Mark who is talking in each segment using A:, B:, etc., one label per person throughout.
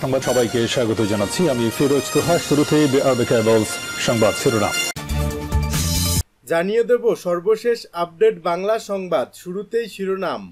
A: সংবাদ সবাইকে স্বাগত জানাচ্ছি আমি ফিরোজ তোহা শুরুতেই সংবাদ শিরোনাম জানিয়ে দেব সর্বশেষ আপডেট বাংলা সংবাদ শুরুতেই শিরোনাম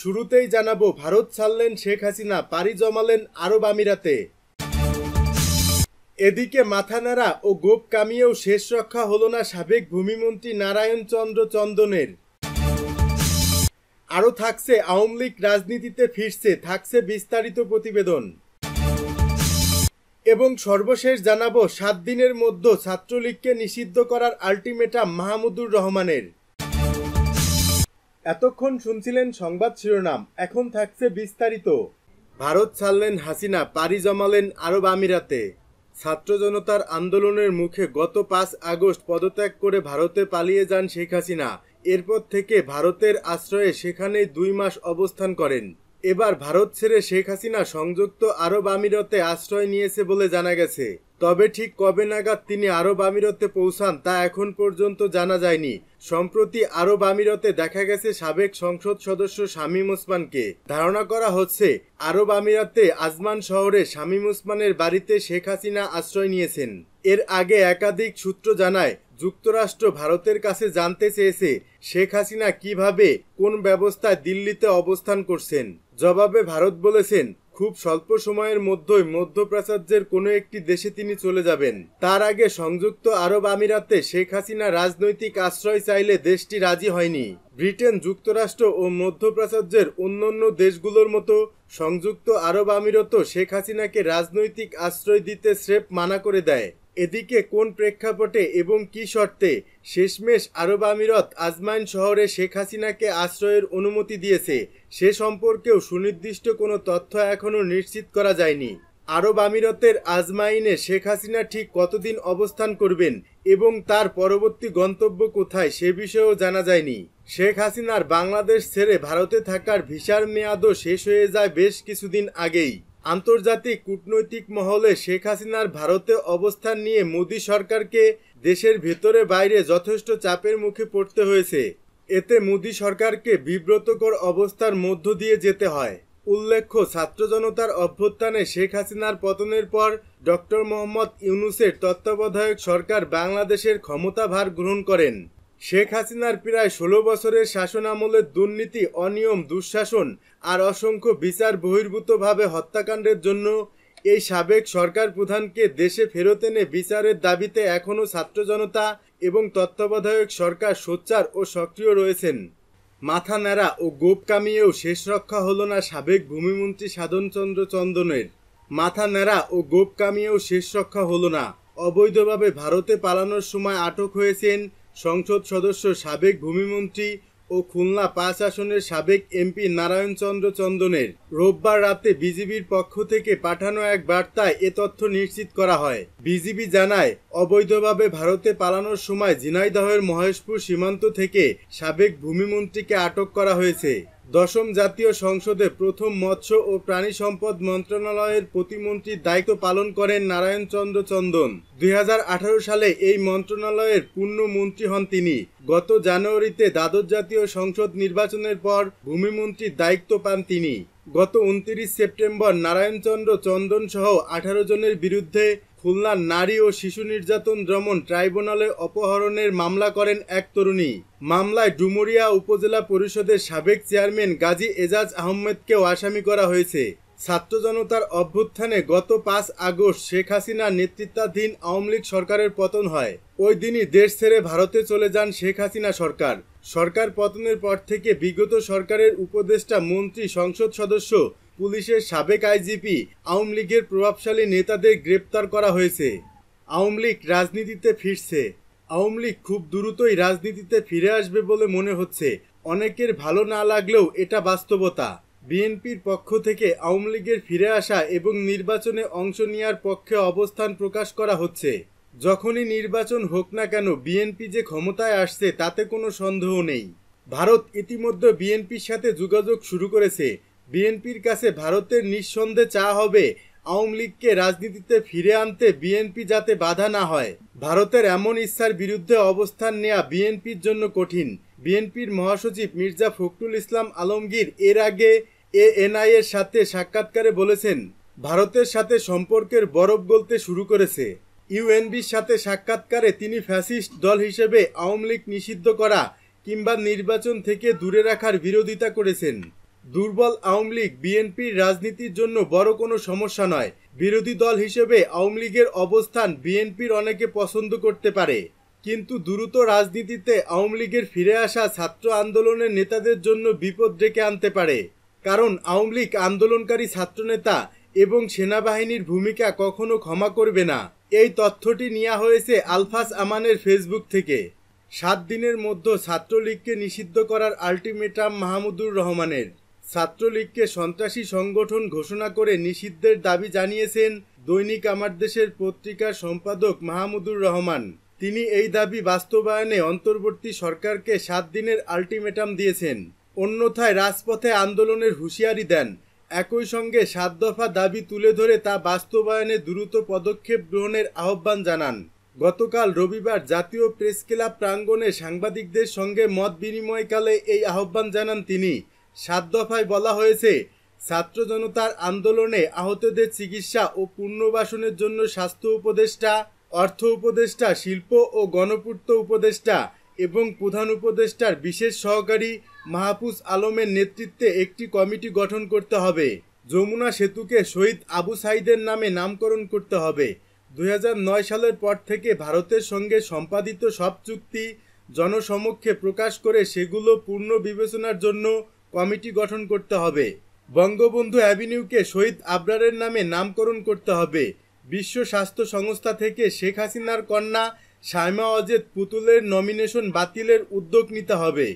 A: শুরুতেই জানাবো ভারত ছাড়লেন শেখ হাসিনা পাড়ি জমালেন আরব আমিরাতে এদিকে মাথা নাড়া ও গোপ কামিয়েও শেষ রক্ষা হল না সাবেক ভূমিমন্ত্রী নারায়ণ চন্দ্র চন্দনের আরও থাকছে আওয়ামী লীগ রাজনীতিতে ফিরছে থাকছে বিস্তারিত প্রতিবেদন এবং সর্বশেষ জানাবো সাত দিনের মধ্যে ছাত্রলীগকে নিষিদ্ধ করার আলটিমেটাম মাহমুদুর রহমানের এতক্ষণ শুনছিলেন সংবাদ শিরোনাম এখন থাকছে বিস্তারিত ভারত ছাড়লেন হাসিনা পাড়ি জমালেন আরব আমিরাতে ছাত্র জনতার আন্দোলনের মুখে গত পাঁচ আগস্ট পদত্যাগ করে ভারতে পালিয়ে যান শেখ হাসিনা এরপর থেকে ভারতের আশ্রয়ে সেখানে দুই মাস অবস্থান করেন এবার ভারত ছেড়ে শেখ হাসিনা সংযুক্ত আরব আমিরতে আশ্রয় নিয়েছে বলে জানা গেছে তবে ঠিক কবে নাগাদ তিনি আরব আমিরতে পৌঁছান তা এখন পর্যন্ত জানা যায়নি সম্প্রতি আরব আমিরতে দেখা গেছে সাবেক সংসদ সদস্য শামীম ওসমানকে ধারণা করা হচ্ছে আরব আমিরাতে আজমান শহরে শামীম ওসমানের বাড়িতে শেখ হাসিনা আশ্রয় নিয়েছেন এর আগে একাধিক সূত্র জানায় যুক্তরাষ্ট্র ভারতের কাছে জানতে চেয়েছে শেখ হাসিনা কিভাবে কোন ব্যবস্থায় দিল্লিতে অবস্থান করছেন জবাবে ভারত বলেছেন খুব স্বল্প সময়ের মধ্যেই মধ্যপ্রাচার্যের কোনো একটি দেশে তিনি চলে যাবেন তার আগে সংযুক্ত আরব আমিরাতে শেখ হাসিনা রাজনৈতিক আশ্রয় চাইলে দেশটি রাজি হয়নি ব্রিটেন যুক্তরাষ্ট্র ও মধ্যপ্রাচ্যের অন্যান্য দেশগুলোর মতো সংযুক্ত আরব আমিরাতও শেখ হাসিনাকে রাজনৈতিক আশ্রয় দিতে স্রেফ মানা করে দেয় এদিকে কোন প্রেক্ষাপটে এবং কি শর্তে শেষমেশ আরব আমিরত আজমাইন শহরে শেখ হাসিনাকে আশ্রয়ের অনুমতি দিয়েছে সে সম্পর্কেও সুনির্দিষ্ট কোনো তথ্য এখনও নিশ্চিত করা যায়নি আরব আমিরতের আজমাইনে শেখ হাসিনা ঠিক কতদিন অবস্থান করবেন এবং তার পরবর্তী গন্তব্য কোথায় সে বিষয়েও জানা যায়নি শেখ হাসিনার বাংলাদেশ ছেড়ে ভারতে থাকার ভিসার মেয়াদও শেষ হয়ে যায় বেশ কিছুদিন আগেই আন্তর্জাতিক কূটনৈতিক মহলে শেখ হাসিনার ভারতে অবস্থান নিয়ে মোদী সরকারকে দেশের ভেতরে বাইরে যথেষ্ট চাপের মুখে পড়তে হয়েছে এতে মোদী সরকারকে বিব্রতকর অবস্থার মধ্য দিয়ে যেতে হয় উল্লেখ্য ছাত্র জনতার অভ্যুত্থানে শেখ হাসিনার পতনের পর ডক্টর মোহাম্মদ ইউনুসের তত্ত্বাবধায়ক সরকার বাংলাদেশের ক্ষমতাভার গ্রহণ করেন শেখ হাসিনার প্রায় ষোলো বছরের শাসনামলের দুর্নীতি অনিয়ম দুঃশাসন আর অসংখ্য বিচার বহির্ভূতভাবে হত্যাকাণ্ডের জন্য এই সাবেক সরকার প্রধানকে দেশে ফেরত এনে বিচারের দাবিতে এখনও ছাত্র জনতা এবং তত্ত্বাবধায়ক সরকার সোচ্চার ও সক্রিয় রয়েছেন মাথা নাড়া ও গোপ কামিয়েও শেষ রক্ষা হল না সাবেক ভূমিমন্ত্রী সাধনচন্দ্র চন্দনের মাথা নাড়া ও গোপ কামিয়েও শেষ রক্ষা হলো না অবৈধভাবে ভারতে পালানোর সময় আটক হয়েছেন সংসদ সদস্য সাবেক ভূমিমন্ত্রী ও খুলনা পাঁচ আসনের সাবেক এমপি নারায়ণ চন্দ্র চন্দনের রোববার রাতে বিজিবির পক্ষ থেকে পাঠানো এক বার্তায় এ তথ্য নিশ্চিত করা হয় বিজিবি জানায় অবৈধভাবে ভারতে পালানোর সময় ঝিনাইদহের মহেশপুর সীমান্ত থেকে সাবেক ভূমিমন্ত্রীকে আটক করা হয়েছে দশম জাতীয় সংসদে প্রথম মৎস্য ও প্রাণী সম্পদ মন্ত্রণালয়ের প্রতিমন্ত্রীর দায়িত্ব পালন করেন নারায়ণচন্দ্র চন্দন দুই সালে এই মন্ত্রণালয়ের পূর্ণ মন্ত্রী হন তিনি গত জানুয়ারিতে দ্বাদশ জাতীয় সংসদ নির্বাচনের পর ভূমিমন্ত্রীর দায়িত্ব পান তিনি গত উনত্রিশ সেপ্টেম্বর নারায়ণচন্দ্র চন্দন সহ আঠারো জনের বিরুদ্ধে খুলনার নারী ও শিশু নির্যাতন দমন ট্রাইব্যুনালে অপহরণের মামলা করেন এক তরুণী মামলায় ডুমুরিয়া উপজেলা পরিষদের সাবেক চেয়ারম্যান গাজী এজাজ আহমেদকেও আসামি করা হয়েছে ছাত্র জনতার অভ্যুত্থানে গত পাঁচ আগস্ট শেখ হাসিনার নেতৃত্বাধীন আওয়ামী লীগ সরকারের পতন হয় ওই দিনই দেশ ছেড়ে ভারতে চলে যান শেখ হাসিনা সরকার সরকার পতনের পর থেকে বিগত সরকারের উপদেষ্টা মন্ত্রী সংসদ সদস্য পুলিশের সাবেক আইজিপি আওয়ামী লীগের প্রভাবশালী নেতাদের গ্রেপ্তার করা হয়েছে আওয়ামী লীগ রাজনীতিতে ফিরছে আওয়ামী লীগ খুব দ্রুতই রাজনীতিতে ফিরে আসবে বলে মনে হচ্ছে অনেকের ভালো না লাগলেও এটা বাস্তবতা বিএনপির পক্ষ থেকে আওয়ামী লীগের ফিরে আসা এবং নির্বাচনে অংশ নেওয়ার পক্ষে অবস্থান প্রকাশ করা হচ্ছে যখনই নির্বাচন হোক না কেন বিএনপি যে ক্ষমতায় আসছে তাতে কোনো সন্দেহ নেই ভারত ইতিমধ্যে বিএনপির সাথে যোগাযোগ শুরু করেছে বিএনপির কাছে ভারতের নিঃসন্দেহে চা হবে আওয়ামী লীগকে রাজনীতিতে ফিরে আনতে বিএনপি যাতে বাধা না হয় ভারতের এমন ইচ্ছার বিরুদ্ধে অবস্থান নেয়া বিএনপির জন্য কঠিন বিএনপির মহাসচিব মির্জা ফখরুল ইসলাম আলমগীর এর আগে এনআই এর সাথে সাক্ষাৎকারে বলেছেন ভারতের সাথে সম্পর্কের বরফ গলতে শুরু করেছে ইউএনবির সাথে সাক্ষাৎকারে তিনি ফ্যাসিস্ট দল হিসেবে আওয়ামী লীগ নিষিদ্ধ করা কিংবা নির্বাচন থেকে দূরে রাখার বিরোধিতা করেছেন দুর্বল আওয়ামী লীগ বিএনপির রাজনীতির জন্য বড় কোনো সমস্যা নয় বিরোধী দল হিসেবে আওয়ামী লীগের অবস্থান বিএনপির অনেকে পছন্দ করতে পারে কিন্তু দ্রুত রাজনীতিতে আওয়ামী লীগের ফিরে আসা ছাত্র আন্দোলনের নেতাদের জন্য বিপদ ডেকে আনতে পারে কারণ আওয়ামী লীগ আন্দোলনকারী ছাত্রনেতা এবং সেনাবাহিনীর ভূমিকা কখনো ক্ষমা করবে না এই তথ্যটি নেওয়া হয়েছে আলফাস আমানের ফেসবুক থেকে সাত দিনের মধ্যে ছাত্রলীগকে নিষিদ্ধ করার আল্টিমেটাম মাহমুদুর রহমানের ছাত্রলীগকে সন্ত্রাসী সংগঠন ঘোষণা করে নিষিদ্ধের দাবি জানিয়েছেন দৈনিক আমার দেশের পত্রিকার সম্পাদক মাহমুদুর রহমান তিনি এই দাবি বাস্তবায়নে অন্তর্বর্তী সরকারকে সাত দিনের আলটিমেটাম দিয়েছেন অন্যথায় রাজপথে আন্দোলনের হুঁশিয়ারি দেন একই সঙ্গে সাত দফা দাবি তুলে ধরে তা বাস্তবায়নে দ্রুত পদক্ষেপ গ্রহণের আহ্বান জানান গতকাল রবিবার জাতীয় প্রেস ক্লাব প্রাঙ্গণে সাংবাদিকদের সঙ্গে মত বিনিময়কালে এই আহ্বান জানান তিনি সাত দফায় বলা হয়েছে ছাত্র জনতার আন্দোলনে আহতদের চিকিৎসা ও পুনর্বাসনের জন্য স্বাস্থ্য উপদেষ্টা অর্থ উপদেষ্টা শিল্প ও গণপূর্ত উপদেষ্টা এবং প্রধান উপদেষ্টার বিশেষ সহকারী মাহফুজ আলমের নেতৃত্বে একটি কমিটি গঠন করতে হবে যমুনা সেতুকে শহীদ আবু সাইদের নামে নামকরণ করতে হবে দুই সালের পর থেকে ভারতের সঙ্গে সম্পাদিত সব চুক্তি জনসমক্ষে প্রকাশ করে সেগুলো পূর্ণ বিবেচনার জন্য কমিটি গঠন করতে হবে বঙ্গবন্ধু অ্যাভিনিউকে শহীদ আবরারের নামে নামকরণ করতে হবে বিশ্ব স্বাস্থ্য সংস্থা থেকে শেখ হাসিনার কন্যা সাইমা অজেদ পুতুলের নমিনেশন বাতিলের উদ্যোগ নিতে হবে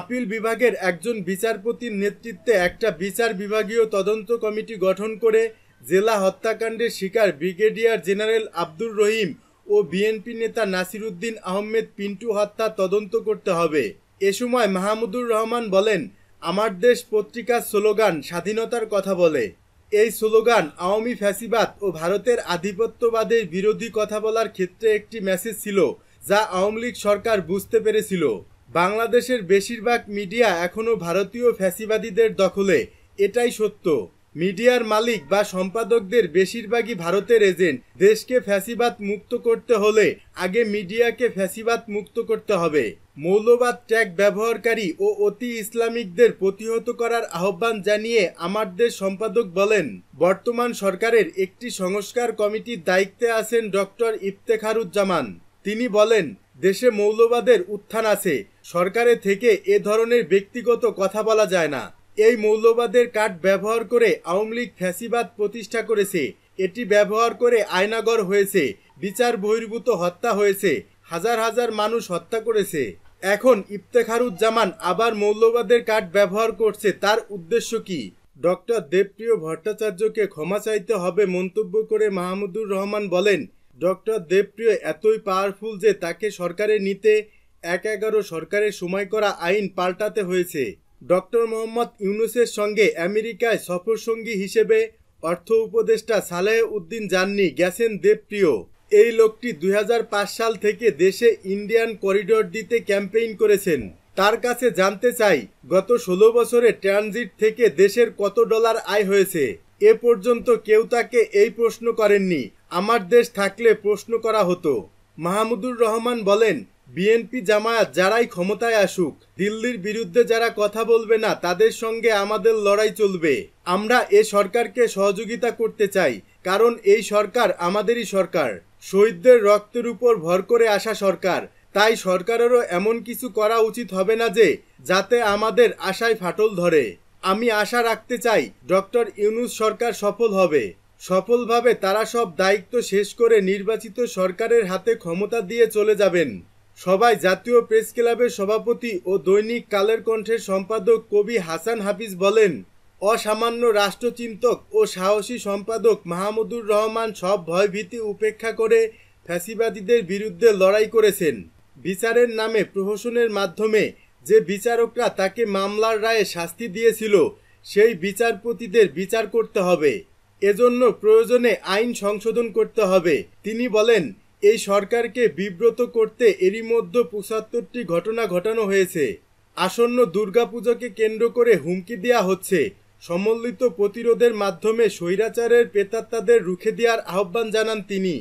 A: আপিল বিভাগের একজন বিচারপতির নেতৃত্বে একটা বিচার বিভাগীয় তদন্ত কমিটি গঠন করে জেলা হত্যাকাণ্ডের শিকার ব্রিগেডিয়ার জেনারেল আব্দুর রহিম ও বিএনপি নেতা নাসিরুদ্দিন আহমেদ পিন্টু হত্যা তদন্ত করতে হবে এ সময় মাহমুদুর রহমান বলেন আমার দেশ পত্রিকার স্লোগান স্বাধীনতার কথা বলে এই স্লোগান আওয়ামী ফ্যাসিবাদ ও ভারতের আধিপত্যবাদের বিরোধী কথা বলার ক্ষেত্রে একটি মেসেজ ছিল যা আওয়ামী লীগ সরকার বুঝতে পেরেছিল বাংলাদেশের বেশিরভাগ মিডিয়া এখনও ভারতীয় ফ্যাসিবাদীদের দখলে এটাই সত্য মিডিয়ার মালিক বা সম্পাদকদের বেশিরভাগই ভারতের এজেন্ট দেশকে ফ্যাসিবাদ মুক্ত করতে হলে আগে মিডিয়াকে ফ্যাসিবাদ মুক্ত করতে হবে মৌলবাদ ট্যাগ ব্যবহারকারী ও অতি ইসলামিকদের প্রতিহত করার আহ্বান জানিয়ে আমার দেশ সম্পাদক বলেন বর্তমান সরকারের একটি সংস্কার কমিটির দায়িত্বে আছেন ডক্টর ইফতেখারুজ্জামান তিনি বলেন দেশে মৌলবাদের উত্থান আছে সরকারে থেকে এ ধরনের ব্যক্তিগত কথা বলা যায় না এই মৌলবাদের কাঠ ব্যবহার করে আওয়ামী লীগ ফ্যাসিবাদ প্রতিষ্ঠা করেছে এটি ব্যবহার করে আয়নাগর হয়েছে বিচার বহির্ভূত হত্যা হয়েছে হাজার হাজার মানুষ হত্যা করেছে এখন ইফতেখারুজ্জামান আবার মৌলবাদের কাঠ ব্যবহার করছে তার উদ্দেশ্য কি ডক্টর দেবপ্রিয় ভট্টাচার্যকে ক্ষমা চাইতে হবে মন্তব্য করে মাহমুদুর রহমান বলেন ডক্টর দেবপ্রিয় এতই পাওয়ারফুল যে তাকে সরকারে নিতে এক এগারো সরকারের সময় করা আইন পাল্টাতে হয়েছে ডক্টর মোহাম্মদ ইউনুসের সঙ্গে আমেরিকায় সফরসঙ্গী হিসেবে অর্থ উপদেষ্টা সালেহ উদ্দিন যাননি গেছেন দেবপ্রিয় এই লোকটি দুই সাল থেকে দেশে ইন্ডিয়ান করিডোর দিতে ক্যাম্পেইন করেছেন তার কাছে জানতে চাই গত ষোলো বছরে ট্রানজিট থেকে দেশের কত ডলার আয় হয়েছে এ পর্যন্ত কেউ তাকে এই প্রশ্ন করেননি আমার দেশ থাকলে প্রশ্ন করা হতো মাহমুদুর রহমান বলেন বিএনপি জামায়াত যারাই ক্ষমতায় আসুক দিল্লির বিরুদ্ধে যারা কথা বলবে না তাদের সঙ্গে আমাদের লড়াই চলবে আমরা এ সরকারকে সহযোগিতা করতে চাই কারণ এই সরকার আমাদেরই সরকার শহীদদের রক্তের উপর ভর করে আসা সরকার তাই সরকারেরও এমন কিছু করা উচিত হবে না যে যাতে আমাদের আশায় ফাটল ধরে আমি আশা রাখতে চাই ডক্টর ইউনুস সরকার সফল হবে সফলভাবে তারা সব দায়িত্ব শেষ করে নির্বাচিত সরকারের হাতে ক্ষমতা দিয়ে চলে যাবেন সবাই জাতীয় প্রেস ক্লাবের সভাপতি ও দৈনিক কালের কণ্ঠের সম্পাদক কবি হাসান হাফিজ বলেন অসামান্য রাষ্ট্রচিন্তক ও সাহসী সম্পাদক মাহমুদুর রহমান সব ভয়ভীতি উপেক্ষা করে ফ্যাসিবাদীদের বিরুদ্ধে লড়াই করেছেন বিচারের নামে প্রহসনের মাধ্যমে যে বিচারকরা তাকে মামলার রায়ে শাস্তি দিয়েছিল সেই বিচারপতিদের বিচার করতে হবে এজন্য প্রয়োজনে আইন সংশোধন করতে হবে তিনি বলেন এই সরকারকে বিব্রত করতে এরই মধ্যে পঁচাত্তরটি ঘটনা ঘটানো হয়েছে আসন্ন দুর্গাপুজোকে কেন্দ্র করে হুমকি দেয়া হচ্ছে সমন্বিত প্রতিরোধের মাধ্যমে স্বৈরাচারের পেতাত্তাদের রুখে দেওয়ার আহ্বান জানান তিনি